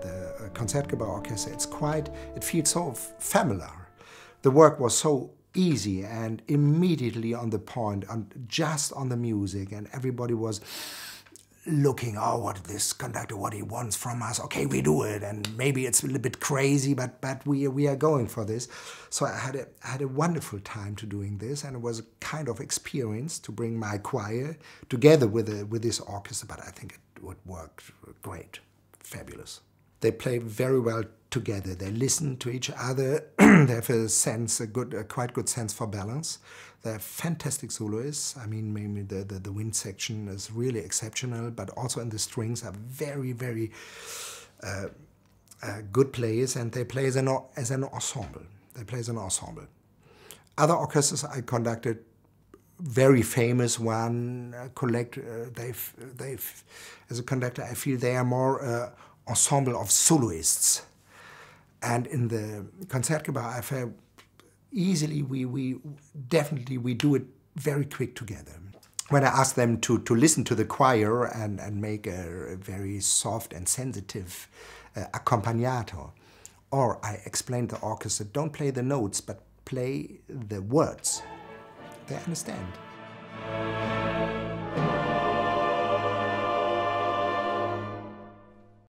the uh, Concertgebouw It's quite, it feels so familiar. The work was so easy and immediately on the point point, just on the music and everybody was looking, oh, what this conductor, what he wants from us. Okay, we do it. And maybe it's a little bit crazy, but but we we are going for this. So I had a I had a wonderful time to doing this, and it was a kind of experience to bring my choir together with a, uh, with this orchestra. But I think it would work great, fabulous. They play very well together. They listen to each other. they have a sense, a good, a quite good sense for balance. They're fantastic soloists. I mean, maybe the, the, the wind section is really exceptional, but also in the strings are very, very uh, uh, good players, and they play as an, as an ensemble. They play as an ensemble. Other orchestras I conducted very famous one uh, collect uh, they've they've as a conductor i feel they are more uh, ensemble of soloists. And in the Concertgebouw affair, easily we, we definitely we do it very quick together. When I ask them to, to listen to the choir and, and make a, a very soft and sensitive uh, accompagnato, or I explain to the orchestra, don't play the notes, but play the words, they understand.